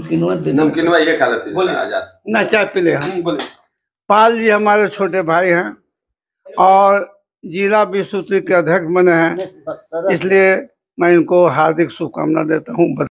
नमकीनवा नमकीनवा ये खा लेते बोले आजाद ना चाय पी ले हम हम्म, बोले पाल जी हमारे छोटे भाई हैं और जिला विश्व के अध्यक्ष बने हैं इसलिए मैं इनको हार्दिक शुभकामना देता हूँ